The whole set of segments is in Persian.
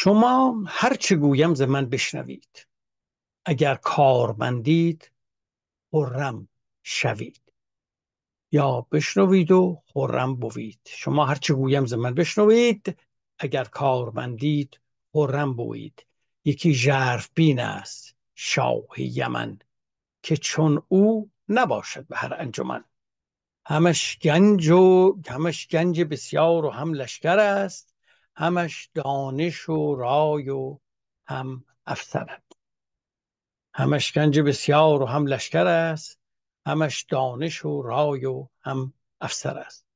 شما هر چه گویم ز من بشنوید اگر کارمندید خرم شوید یا بشنوید و خرم بوید شما هر چه گویم ز من بشنوید اگر کارمندید خرم بوید یکی ژرف بین است شاه یمن که چون او نباشد به هر انجمن همش گنج و همش گنج بسیار و هم لشکر است همش دانش و رای و هم افسرد همش گنج بسیار و هم لشکر است همش دانش و رای و هم افسر است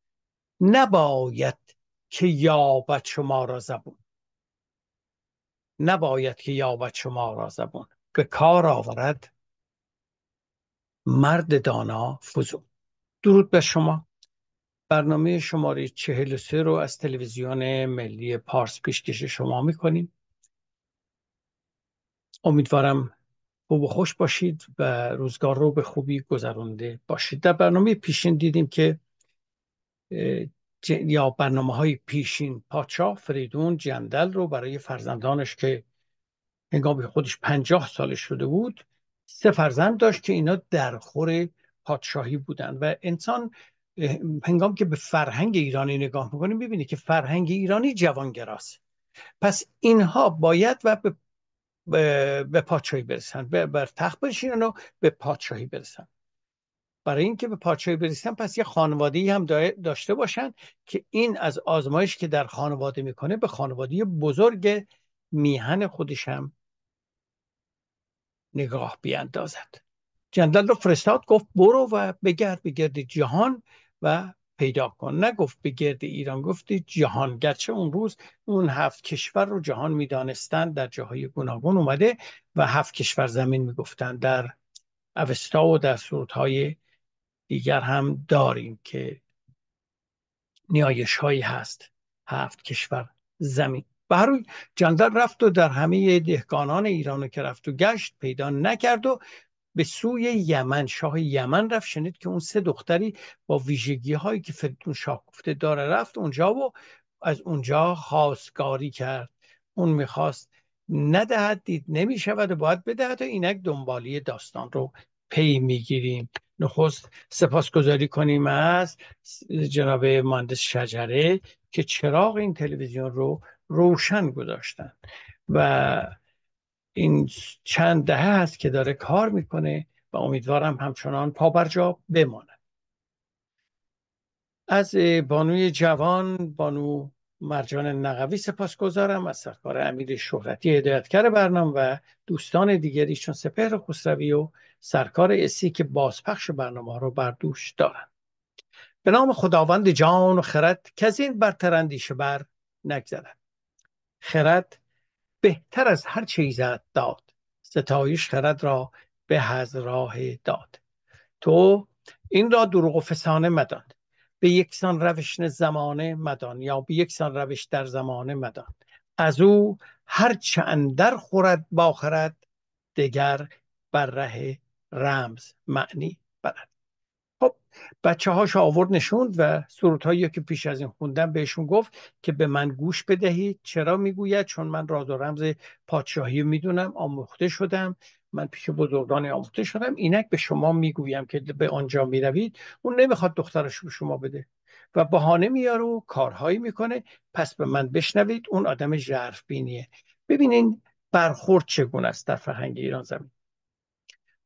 نباید که یابد شما را زبون نباید که یابد شما را زبون به کار آورد مرد دانا فزون درود به شما برنامه شماره 43 رو از تلویزیون ملی پارس پیشکش شما میکنیم امیدوارم خوب و خوش باشید و روزگار رو به خوبی گذرانده باشید در برنامه پیشین دیدیم که یا برنامه های پیشین پادشاه فریدون جندل رو برای فرزندانش که هنگام خودش پنجاه سالش شده بود سه فرزند داشت که اینا در خور پادشاهی بودند و انسان هنگام که به فرهنگ ایرانی نگاه میکنیم ببینید که فرهنگ ایرانی جوانگراست پس اینها باید و به به پادشاهی برسن بر تخت بشینن و به پادشاهی برسن برای اینکه به پادشاهی برسن پس یه خانواده ای هم داشته باشن که این از آزمایش که در خانواده میکنه به خانواده بزرگ میهن خودش هم نگاه بیاندازد جندل رو فرستاد گفت برو و بگرد بگرد جهان و پیدا کن نگفت به گرد ایران گفتی جهان گرچه اون روز اون هفت کشور رو جهان میدانستند در جاهای گوناگون اومده و هفت کشور زمین میگفتند در اوستا و در صورتهای دیگر هم داریم که نیایش هایی هست هفت کشور زمین به روی جندر رفت و در همه دهگانان ایرانو که رفت و گشت پیدا نکرد و به سوی یمن شاه یمن رفت شنید که اون سه دختری با ویژگی هایی که فریدون شاه گفته داره رفت اونجا و از اونجا خواستگاری کرد اون میخواست ندهد دید نمیشود و باید بدهد و اینک دنبالی داستان رو پی میگیریم نخست سپاسگزاری کنیم از جناب مهندس شجره که چراغ این تلویزیون رو روشن گذاشتن و این چند دهه هست که داره کار میکنه و امیدوارم همچنان پابرجا بماند از بانوی جوان بانو مرجان نقوی سپاس گذارم از سرکار امیر شهرتی هدایتگر برنامه و دوستان دیگری چون سپهر خسروی و سرکار اسی که بازپخش برنامه رو بر دوش دارند به نام خداوند جان و خرد که از این برتر اندیشه بر نگذرد خرد بهتر از هر چیز داد ستایش خرد را به هزراه داد تو این را دروغ و فسانه مدان به یکسان روش زمانه مدان یا به یکسان روش در زمانه مدان از او هر چند اندر خورد باخرد دگر بر ره رمز معنی خب بچه هاش آورد نشوند و سرود هایی که پیش از این خوندم بهشون گفت که به من گوش بدهید چرا میگوید چون من راز و رمز پادشاهی میدونم آموخته شدم من پیش بزرگان آموخته شدم اینک به شما میگویم که به آنجا میروید اون نمیخواد دخترش به شما بده و بهانه میاره و کارهایی میکنه پس به من بشنوید اون آدم ژرف بینیه ببینین برخورد چگونه است در فرهنگ ایران زمین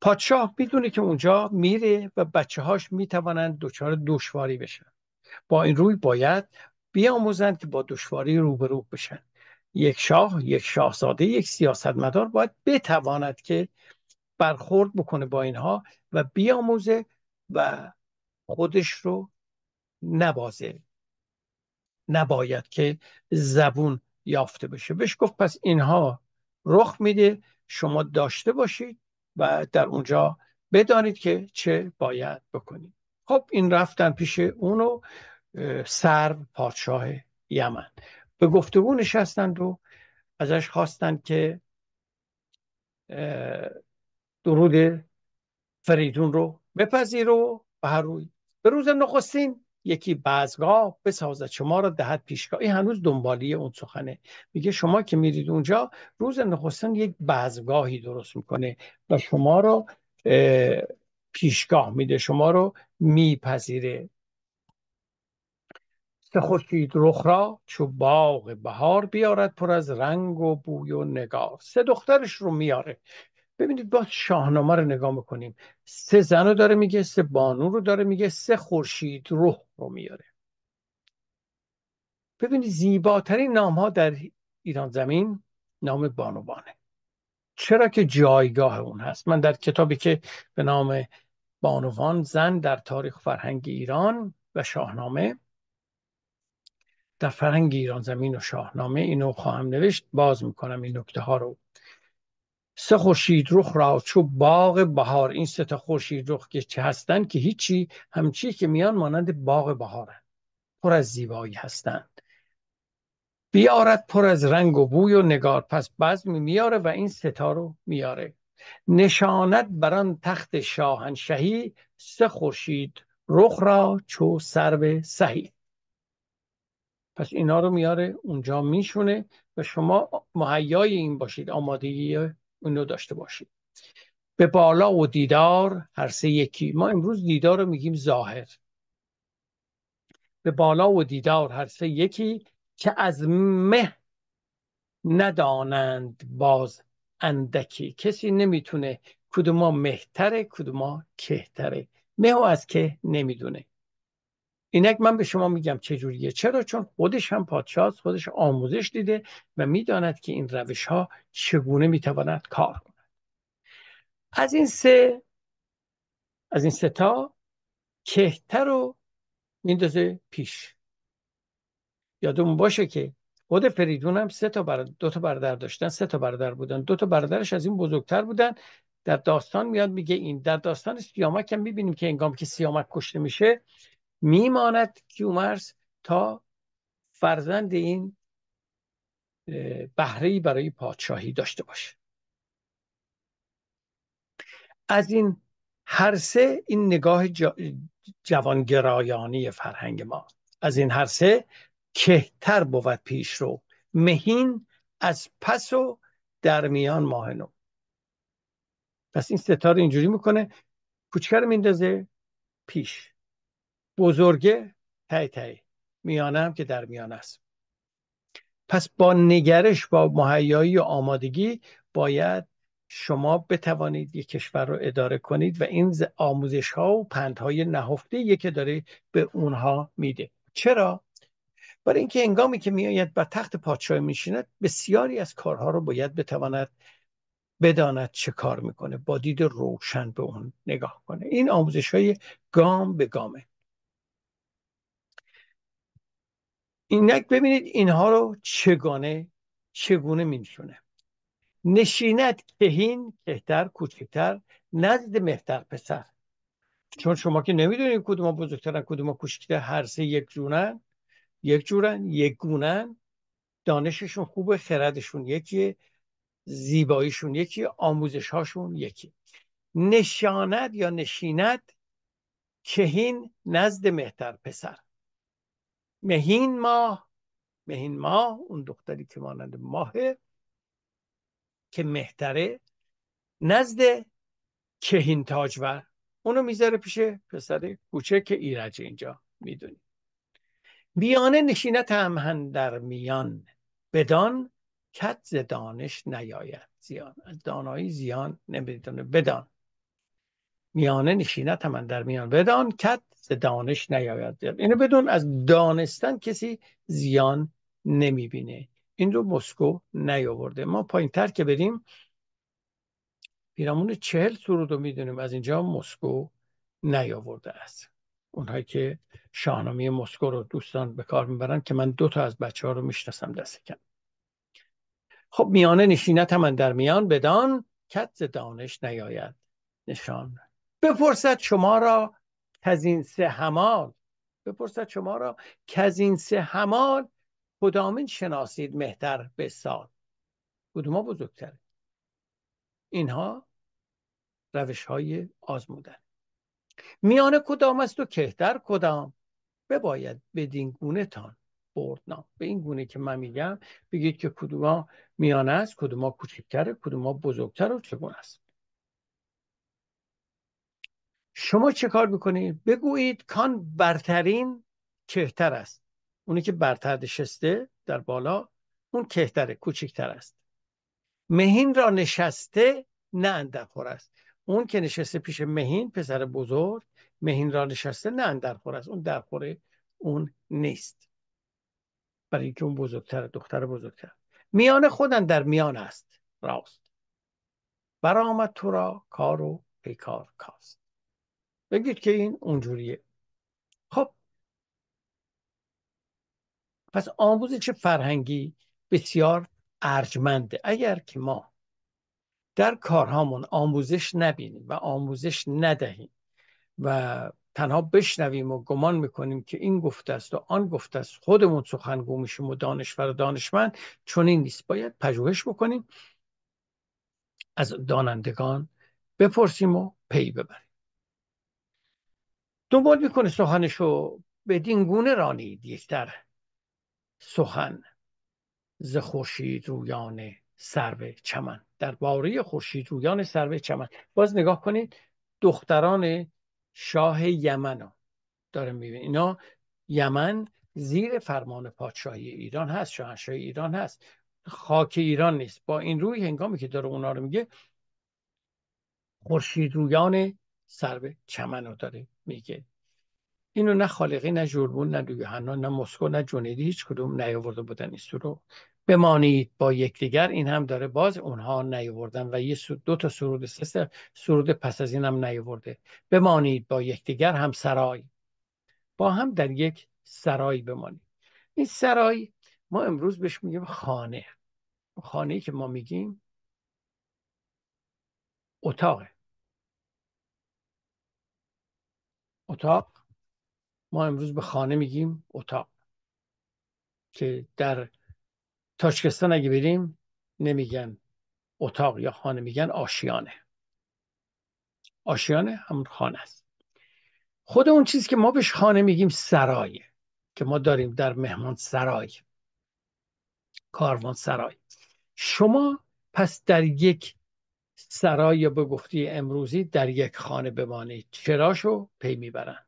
پادشاه میدونه که اونجا میره و بچه هاش میتوانند دچار دشواری بشن با این روی باید بیاموزند که با دشواری روبرو بشن یک شاه یک شاهزاده یک سیاستمدار باید بتواند که برخورد بکنه با اینها و بیاموزه و خودش رو نبازه نباید که زبون یافته بشه بهش گفت پس اینها رخ میده شما داشته باشید و در اونجا بدانید که چه باید بکنید خب این رفتن پیش اونو سر پادشاه یمن به گفتگو نشستند و ازش خواستند که درود فریدون رو بپذیر و به روی به روز نخستین یکی بعضگاه بسازد شما را دهد پیشگاه این هنوز دنبالی اون سخنه میگه شما که میرید اونجا روز نخستن یک بازگاهی درست میکنه و شما رو پیشگاه میده شما رو میپذیره خوشید رخ را چو باغ بهار بیارد پر از رنگ و بوی و نگار سه دخترش رو میاره ببینید با شاهنامه رو نگاه میکنیم سه زن رو داره میگه سه بانو رو داره میگه سه خورشید روح رو میاره ببینید زیباترین نام ها در ایران زمین نام بانوانه چرا که جایگاه اون هست من در کتابی که به نام بانوان زن در تاریخ فرهنگ ایران و شاهنامه در فرهنگ ایران زمین و شاهنامه اینو خواهم نوشت باز میکنم این نکته ها رو سه خورشید رخ را چو باغ بهار این سه تا خورشید رخ که چه هستن که هیچی همچی که میان مانند باغ بهارن پر از زیبایی هستند بیارد پر از رنگ و بوی و نگار پس بزم میاره و این ستا رو میاره نشانت بران تخت شاهنشهی سه خورشید رخ را چو به سهی پس اینا رو میاره اونجا میشونه و شما مهیای این باشید آمادگی اینو داشته باشیم به بالا و دیدار هر سه یکی ما امروز دیدار رو میگیم ظاهر به بالا و دیدار هر سه یکی که از مه ندانند باز اندکی کسی نمیتونه کدوما مهتره کدوما کهتره مه و از که نمیدونه اینک من به شما میگم چجوریه چرا چون خودش هم پادشاه خودش آموزش دیده و میداند که این روش ها چگونه میتواند کار کند از این سه از این تا کهتر رو میندازه پیش یادمون باشه که خود فریدون هم سه تا برادر دو تا برادر داشتن سه تا برادر بودن دو تا برادرش از این بزرگتر بودن در داستان میاد میگه این در داستان سیامک هم میبینیم که انگام که سیامک کشته میشه میماند کیومرس تا فرزند این بهره برای پادشاهی داشته باشه از این هر سه این نگاه جوانگرایانی فرهنگ ما از این هر سه کهتر بود پیش رو مهین از پس و در میان ماه نو پس این ستاره اینجوری میکنه کوچکر میندازه پیش بزرگه تی تی میانه هم که در میانه است پس با نگرش با مهیایی و آمادگی باید شما بتوانید یک کشور رو اداره کنید و این آموزش ها و های نهفته که داره به اونها میده چرا برای اینکه انگامی که میآید و تخت پادشاه میشیند بسیاری از کارها رو باید بتواند بداند چه کار میکنه با دید روشن به اون نگاه کنه این آموزش های گام به گامه اینک ببینید اینها رو چگونه چگونه میشونه نشینت کهین کهتر کوچکتر نزد مهتر پسر چون شما که نمیدونید کدوم بزرگترن کدوم کوچکتر هر سه یک جونن یک جورن یک گونن دانششون خوبه خردشون یکیه زیباییشون یکی آموزش هاشون یکی نشاند یا نشینت کهین نزد مهتر پسر مهین ماه مهین ماه اون دختری که مانند ماهه که مهتره نزد کهین تاجور اونو میذاره پیش پسر کوچه که ایرج اینجا میدونی بیانه نشینت هم در میان بدان کت ز دانش نیاید زیان از دانایی زیان نمیدونه بدان میانه نشینت همان در میان بدان کت ز دانش نیاید اینو یعنی بدون از دانستن کسی زیان نمیبینه این رو مسکو نیاورده ما پایین تر که بریم پیرامون چهل سرود رو میدونیم از اینجا مسکو نیاورده است اونهایی که شاهنامه مسکو رو دوستان به کار میبرن که من دو تا از بچه ها رو میشناسم دست کم خب میانه نشینت همان در میان بدان کت دانش نیاید نشان بپرسد شما را کزین سه همال بپرسد شما را کزین سه همال کدامین شناسید مهتر به سال کدوما بزرگتره اینها روش های آزمودن میان کدام است و کهتر کدام بباید بدین گونه تان بردنام به این گونه که من میگم بگید که کدوما میانه است کدوما کوچکتره کدوما بزرگتر و چگونه است شما چه کار میکنید بگویید کان برترین کهتر است اونی که برتر نشسته در بالا اون کهتره کوچکتر است مهین را نشسته نه اندرخور است اون که نشسته پیش مهین پسر بزرگ مهین را نشسته نه اندرخور است اون درخوره اون نیست برای اینکه اون بزرگتر دختر بزرگتر میان خودن در میان است راست برآمد تو را کار و پیکار کاست بگید که این اونجوریه خب پس آموزش فرهنگی بسیار ارجمنده اگر که ما در کارهامون آموزش نبینیم و آموزش ندهیم و تنها بشنویم و گمان میکنیم که این گفته است و آن گفته است خودمون سخنگو میشیم و دانشور و دانشمند چون این نیست باید پژوهش بکنیم از دانندگان بپرسیم و پی ببریم دنبال میکنه رو به گونه رانید یکتر سخن ز خورشید رویان سرو چمن درباره خورشید رویان سرو چمن باز نگاه کنید دختران شاه یمن رو داره میبینید اینا یمن زیر فرمان پادشاهی ایران هست شاهنشاهی ایران هست خاک ایران نیست با این روی هنگامی که داره اونا رو میگه خورشید رویان سرو چمن رو داره میگه اینو نه خالقی نه جوربون نه یوحنا نه مسکو نه جنیدی هیچ کدوم نیاورده بودن این سرو بمانید با یکدیگر این هم داره باز اونها نیاوردن و یه دو تا سرود سه سرود پس از این هم نیاورده بمانید با یکدیگر هم سرای با هم در یک سرای بمانید این سرای ما امروز بهش میگیم خانه خانه که ما میگیم اتاقه اتاق ما امروز به خانه میگیم اتاق که در تاشکستان اگه بریم نمیگن اتاق یا خانه میگن آشیانه آشیانه همون خانه است خود اون چیزی که ما بهش خانه میگیم سرایه که ما داریم در مهمان سرای کاروان سرای شما پس در یک سرای یا به گفتی امروزی در یک خانه بمانید چراشو پی میبرند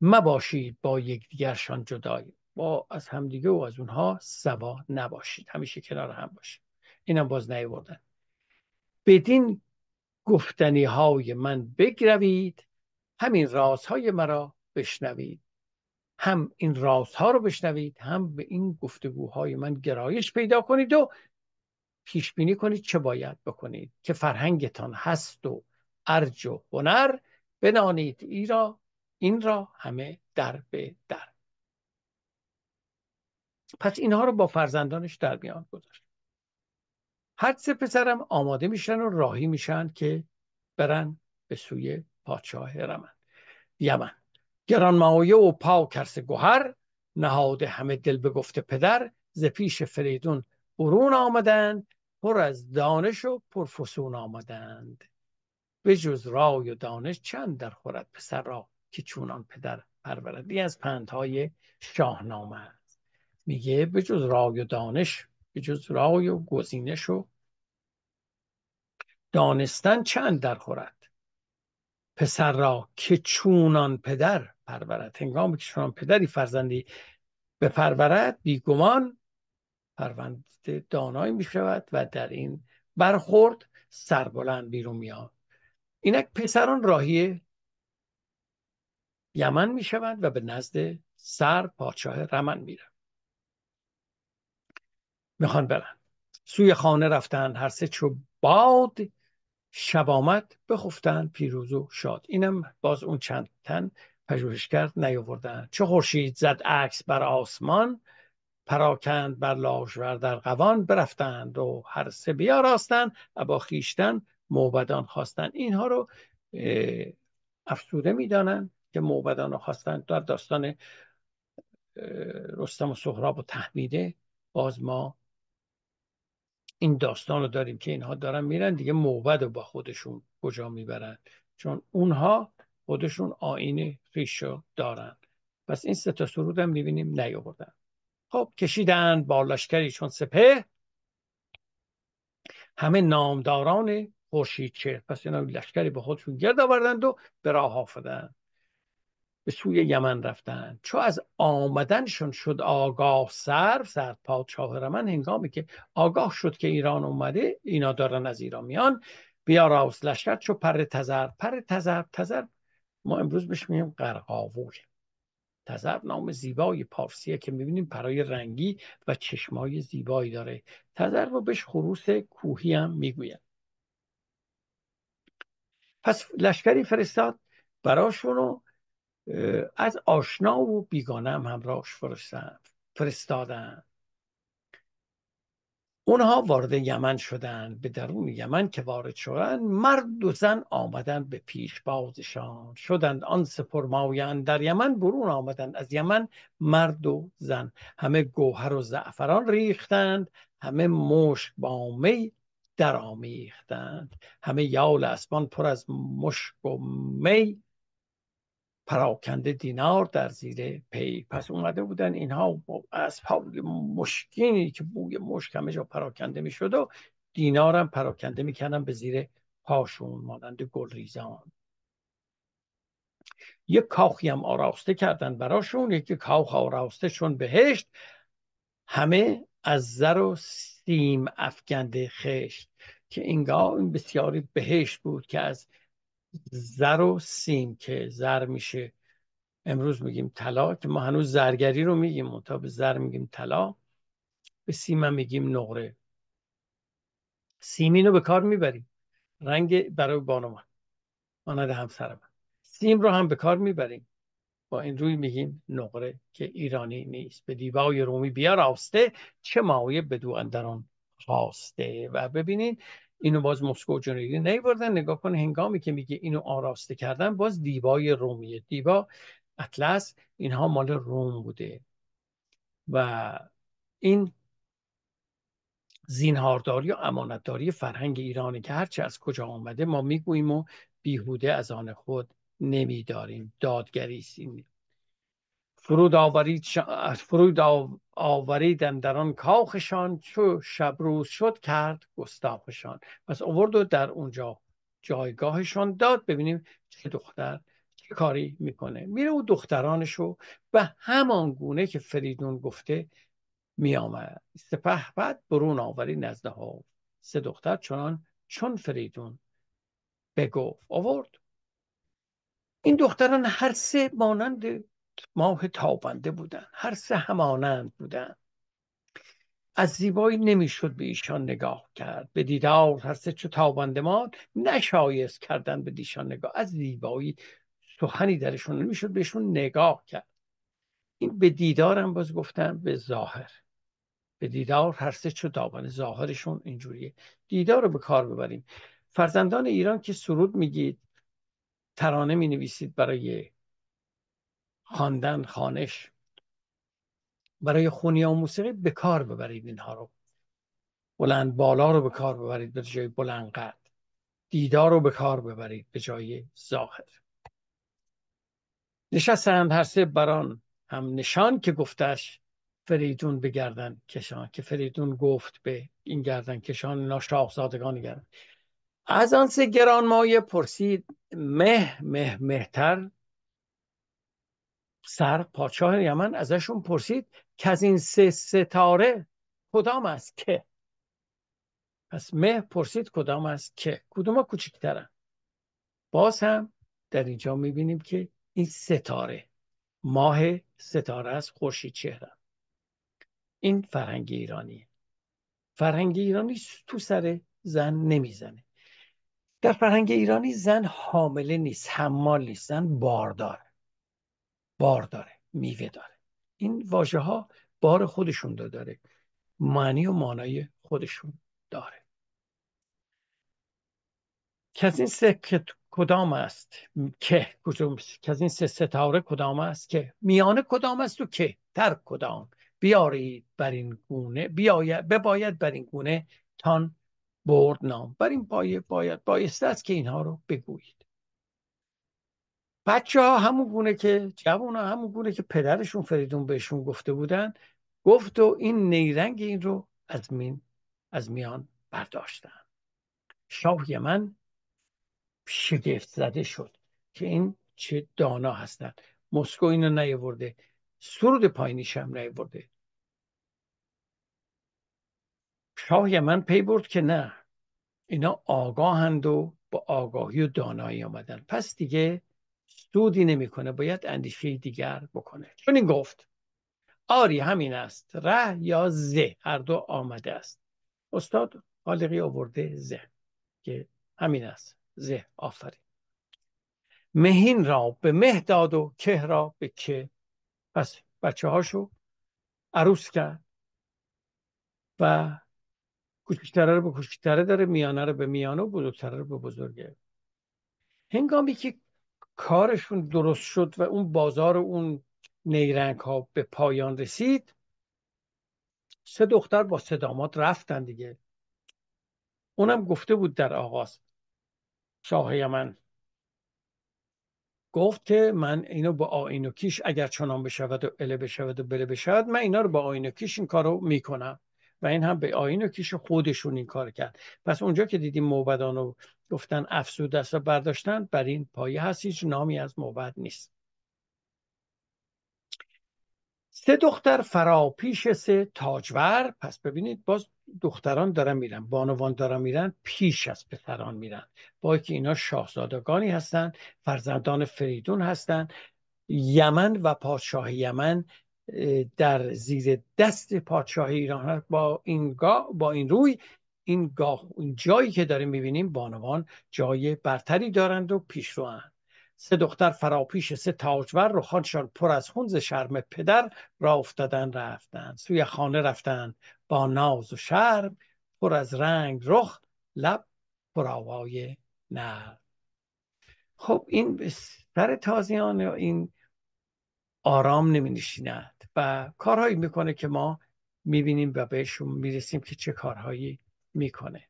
باشید با یکدیگرشان جدای با از همدیگه و از اونها سوا نباشید همیشه کنار هم باشید اینم باز نیوردن بدین گفتنی های من بگروید همین رازهای مرا بشنوید هم این رازها رو بشنوید هم به این گفتگوهای من گرایش پیدا کنید و پیش بینی کنید چه باید بکنید که فرهنگتان هست و ارج و هنر بنانید ای را این را همه در به در پس اینها رو با فرزندانش در میان گذاشت هر سه پسرم آماده میشن و راهی میشن که برن به سوی پادشاه رمن یمن گرانمایه و پاو کرس گوهر نهاده همه دل به گفته پدر ز پیش فریدون برون آمدند پر از دانش و پرفسون آمدند به جز رای و دانش چند در خورد پسر را که چونان پدر پرورد این از پندهای شاهنامه است میگه به جز رای و دانش به جز رای و گزینش و دانستن چند در خورد پسر را که چونان پدر پرورد هنگامی که چونان پدری فرزندی بپرورد بیگمان پرونده دانایی می شود و در این برخورد سربلند بیرون میاد اینک پسران راهی یمن می شود و به نزد سر پادشاه رمن میرن میخوان برن سوی خانه رفتن هر سه چو باد شب آمد بخفتن پیروز و شاد اینم باز اون چند تن کرد نیاوردن چه خورشید زد عکس بر آسمان پراکند بر لاژور در قوان برفتند و هر سه بیاراستند و با خیشتن موبدان خواستند اینها رو افسوده میدانند که موبدان رو خواستند در داستان رستم و سهراب و تحمیده باز ما این داستان رو داریم که اینها دارن میرن دیگه موبد رو با خودشون کجا میبرن چون اونها خودشون آین خیش رو دارن پس این سه تا سرود هم میبینیم نیاوردن خب کشیدن با لشکری چون سپه همه نامداران خورشید چهر پس اینا لشکری به خودشون گرد آوردند و به راه آفدند به سوی یمن رفتند چو از آمدنشون شد آگاه سر سر پادشاه رمن هنگامی که آگاه شد که ایران اومده اینا دارن از ایران میان بیا راست لشکر چو پر تزر پر تزر تزر ما امروز بهش میگیم قرقاوله نام زیبای پارسیه که میبینیم پرای رنگی و چشمای زیبایی داره تذر رو بهش خروس کوهی هم میگوید پس لشکری فرستاد براشون رو از آشنا و بیگانه هم همراهش فرستادن اونها وارد یمن شدند به درون یمن که وارد شدند مرد و زن آمدند به پیش بازشان شدند آن سپرمایان در یمن برون آمدند از یمن مرد و زن همه گوهر و زعفران ریختند همه مشک با می درآمیختند همه یال اسمان پر از مشک و می پراکنده دینار در زیر پی پس اومده بودن اینها از مشکینی که بوی مشک همه جا پراکنده میشد و دینار هم پراکنده میکردن به زیر پاشون مانند گل ریزان یک کاخی هم آراسته کردن براشون یکی کاخ آراسته چون بهشت همه از زر و سیم افکنده خشت که اینگاه این بسیاری بهشت بود که از زر و سیم که زر میشه امروز میگیم طلا که ما هنوز زرگری رو میگیم تا به زر میگیم طلا به سیم هم میگیم نقره سیمین رو به کار میبریم رنگ برای بانوان ماند همسر من سیم رو هم به کار میبریم با این روی میگیم نقره که ایرانی نیست به دیبای رومی بیا راسته چه مایه بدو اندران راسته و ببینین اینو باز مسکو جنوبی نیوردن نگاه کن هنگامی که میگه اینو آراسته کردن باز دیبای رومیه دیبا اطلس اینها مال روم بوده و این زینهارداری و امانتداری فرهنگ ایرانه که هرچه از کجا آمده ما میگوییم و بیهوده از آن خود نمیداریم دادگری است این فرود آورید آوریدن در آن کاخشان چو شب روز شد کرد گستاخشان پس آورد و در اونجا جایگاهشان داد ببینیم چه دختر چه کاری میکنه میره او دخترانش رو به همان گونه که فریدون گفته میآمد سپه بعد برون آوری نزد ها سه دختر چنان چون فریدون بگفت آورد این دختران هر سه مانند ماه تابنده بودن هر سه همانند بودن از زیبایی نمیشد به ایشان نگاه کرد به دیدار هر سه چو ما نشایست کردن به دیشان نگاه از زیبایی سخنی درشون نمیشد بهشون نگاه کرد این به دیدار دیدارم باز گفتم به ظاهر به دیدار هر سه چو تابنده ظاهرشون اینجوریه دیدار رو به کار ببریم فرزندان ایران که سرود میگید ترانه می نویسید برای خواندن خانش برای خونی و موسیقی به کار ببرید اینها رو بلند بالا رو به کار ببرید به جای بلند قد دیدار رو به کار ببرید به جای ظاهر نشستند هر سه بران هم نشان که گفتش فریدون به گردن کشان که فریدون گفت به این گردن کشان ناشتاق زادگان گردن از آن سه گران مایه پرسید مه مه مهتر سر پادشاه یمن ازشون پرسید که از این سه ستاره کدام است که پس مه پرسید کدام است که کدوم کوچکترن باز هم در اینجا میبینیم که این ستاره ماه ستاره از خورشید چهره این فرهنگ ایرانی. فرهنگ ایرانی تو سر زن نمیزنه در فرهنگ ایرانی زن حامله نیست حمال نیست زن بارداره بار داره میوه داره این واژه ها بار خودشون رو داره معنی و مانای خودشون داره که این سه کدام است که که این سه ستاره کدام است که میانه کدام است و که تر کدام بیارید بر این گونه بیاید بباید بر این گونه تان برد نام بر این پایه باید بایسته است که اینها رو بگویید بچه ها همون گونه که جوان ها همون گونه که پدرشون فریدون بهشون گفته بودن گفت و این نیرنگ این رو از, مین، از میان برداشتن شاه من شگفت زده شد که این چه دانا هستند مسکو اینو نیورده سرود پایینیش هم نیورده شاه من پی برد که نه اینا آگاهند و با آگاهی و دانایی آمدن پس دیگه سودی نمیکنه باید اندیشه دیگر بکنه چون این گفت آری همین است ره یا زه هر دو آمده است استاد خالقی آورده زه که همین است زه آفرین مهین را به مه داد و که را به که پس بچه هاشو عروس کرد و کوچکتره رو به کوچکتره داره میانه رو به میانه و بزرگتره رو به بزرگه هنگامی که کارشون درست شد و اون بازار اون نیرنگ ها به پایان رسید سه دختر با سه رفتن دیگه اونم گفته بود در آغاز شاه من گفت که من اینو با کیش اگر چنان بشود و اله بشود و بله بشود من اینا رو با آینوکیش این کارو میکنم و این هم به آین و کیش خودشون این کار کرد پس اونجا که دیدیم موبدان رو گفتن افسود است و برداشتن بر این پایه هست هیچ نامی از موبد نیست سه دختر فراپیش سه تاجور پس ببینید باز دختران دارن میرن بانوان دارن میرن پیش از پسران میرن با که اینا شاهزادگانی هستند فرزندان فریدون هستند یمن و پادشاه یمن در زیر دست پادشاه ایران با این, با این روی این, این جایی که داریم میبینیم بانوان جای برتری دارند و هن. سه دختر فراپیش سه تاجور خانشان پر از خونز شرم پدر را افتادن رفتن سوی خانه رفتن با ناز و شرم پر از رنگ رخ لب آوای نر خب این سر تازیان این آرام نمی و کارهایی میکنه که ما میبینیم و بهشون میرسیم که چه کارهایی میکنه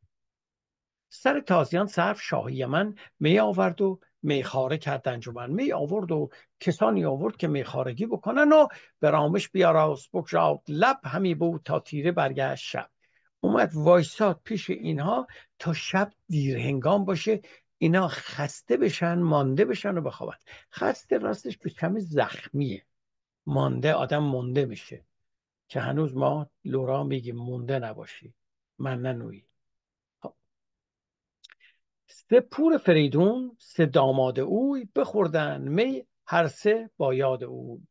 سر تازیان صرف شاهی من می آورد و میخاره کرد انجمن می آورد و کسانی آورد که میخارگی بکنن و به رامش بیاراست بگشاد لب همی بود تا تیره برگشت شب اومد وایساد پیش اینها تا شب دیرهنگام باشه اینا خسته بشن مانده بشن و بخوابن خسته راستش به کمی زخمیه مانده آدم مونده میشه که هنوز ما لورا میگیم مونده نباشی من ننویی خب. سه پور فریدون سه داماد اوی بخوردن می هر سه با یاد او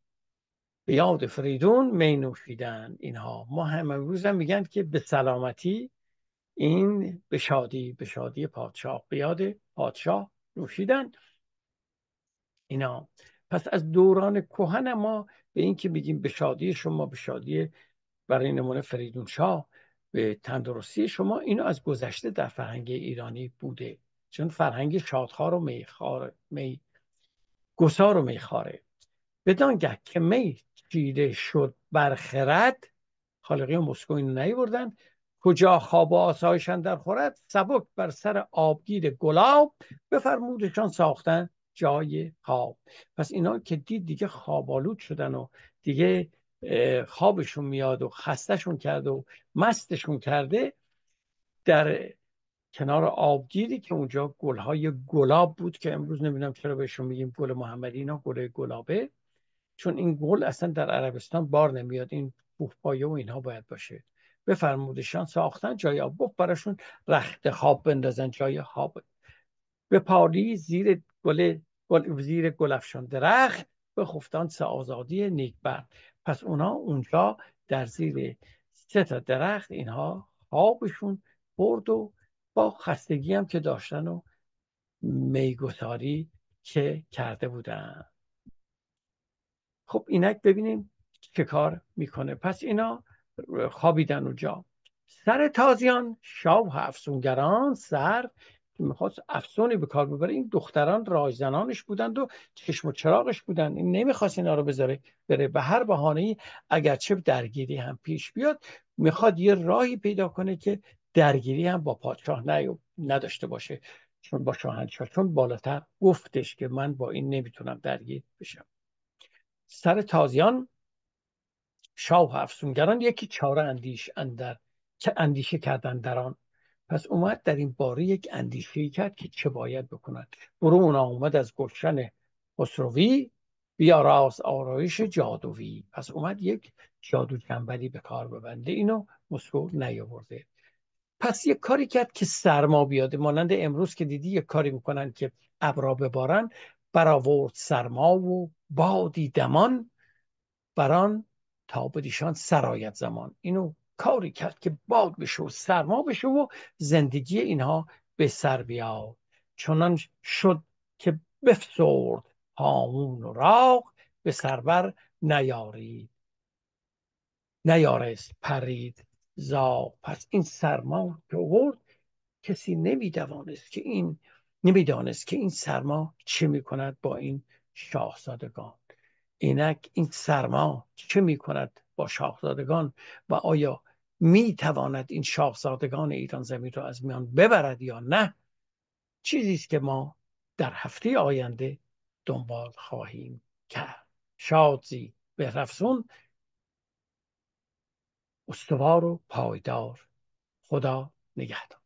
به یاد فریدون می نوشیدن اینها ما هم روزم هم میگن که به سلامتی این به شادی به شادی پادشاه به یاد پادشاه نوشیدن اینا پس از دوران کهن ما به این که بگیم به شادی شما به شادی برای نمونه فریدون شاه به تندرستی شما اینو از گذشته در فرهنگ ایرانی بوده چون فرهنگ شادخار و میخار می گسار و میخاره بدانگه که می چیده شد بر خرد خالقی مسکو اینو نیوردن کجا خواب و آسایشان در خورد سبک بر سر آبگیر گلاب بفرمودشان ساختن جای خواب پس اینا که دید دیگه خوابالود شدن و دیگه خوابشون میاد و خستشون کرد و مستشون کرده در کنار آبگیری که اونجا گلهای گلاب بود که امروز نمیدونم چرا بهشون میگیم گل محمدی اینا گل گلابه چون این گل اصلا در عربستان بار نمیاد این بوفایه و اینها باید باشه بفرمودشان ساختن جای آب گفت براشون رخت خواب بندازن جای خواب به پاری زیر گل, گل زیر درخت به خفتان سه آزادی نیکبر پس اونها اونجا در زیر سه تا درخت اینها خوابشون برد و با خستگی هم که داشتن و میگساری که کرده بودن خب اینک ببینیم چه کار میکنه پس اینا خوابیدن و جا سر تازیان شاه افسونگران سر که میخواست افسونی به کار ببره این دختران رایزنانش بودند و چشم و چراغش بودند این نمیخواست اینا رو بذاره بره به هر بهانه ای اگرچه درگیری هم پیش بیاد میخواد یه راهی پیدا کنه که درگیری هم با پادشاه نداشته باشه چون با شاهنشاه چون بالاتر گفتش که من با این نمیتونم درگیر بشم سر تازیان شاه و افسونگران یکی چاره اندیش اندر اندیشه کردن در آن پس اومد در این باره یک اندیشه کرد که چه باید بکنند اونا اومد از گلشن حسروی بیا راست آرایش جادویی پس اومد یک جادو جنبلی به کار ببنده اینو مسکو نیاورده پس یک کاری کرد که سرما بیاده مانند امروز که دیدی یک کاری میکنن که ابرا ببارن برآورد سرما و بادی دمان بران تا بدیشان سرایت زمان اینو کاری کرد که باد بشه و سرما بشه و زندگی اینها به سر بیاد چنان شد که بفسرد هامون و راق به سربر نیارید نیارست پرید زا پس این سرما که آورد کسی نمیدوانست که این نمیدانست که این سرما چه میکند با این شاهزادگان اینک این سرما چه می کند با شاهزادگان و آیا می تواند این شاهزادگان ایران زمین را از میان ببرد یا نه چیزی است که ما در هفته آینده دنبال خواهیم کرد شادزی بهرفسون استوار و پایدار خدا نگهدار